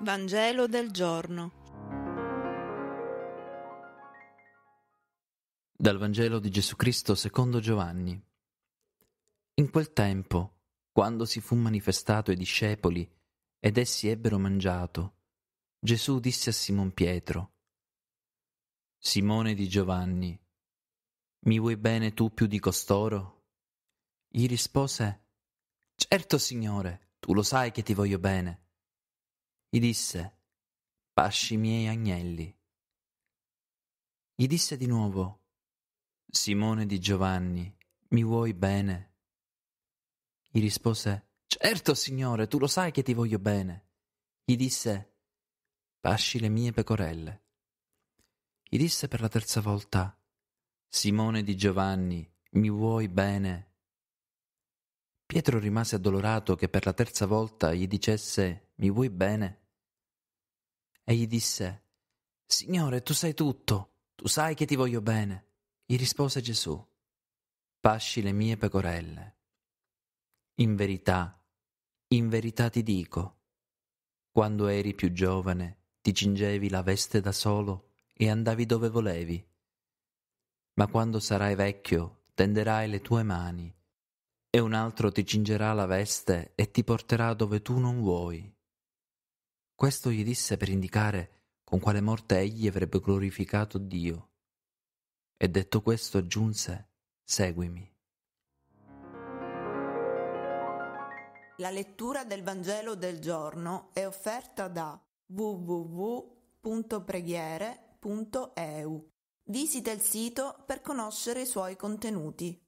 Vangelo del giorno. Dal Vangelo di Gesù Cristo secondo Giovanni. In quel tempo, quando si fu manifestato ai discepoli ed essi ebbero mangiato, Gesù disse a Simon Pietro, Simone di Giovanni, mi vuoi bene tu più di costoro? Gli rispose, Certo, Signore, tu lo sai che ti voglio bene gli disse, pasci miei agnelli. Gli disse di nuovo, Simone di Giovanni, mi vuoi bene? Gli rispose, certo signore, tu lo sai che ti voglio bene. Gli disse, pasci le mie pecorelle. Gli disse per la terza volta, Simone di Giovanni, mi vuoi bene? Pietro rimase addolorato che per la terza volta gli dicesse mi vuoi bene? E gli disse, Signore, tu sai tutto, tu sai che ti voglio bene. Gli rispose Gesù, Pasci le mie pecorelle. In verità, in verità ti dico, quando eri più giovane, ti cingevi la veste da solo e andavi dove volevi. Ma quando sarai vecchio, tenderai le tue mani, e un altro ti cingerà la veste e ti porterà dove tu non vuoi. Questo gli disse per indicare con quale morte egli avrebbe glorificato Dio. E detto questo aggiunse, seguimi. La lettura del Vangelo del giorno è offerta da www.preghiere.eu. Visita il sito per conoscere i suoi contenuti.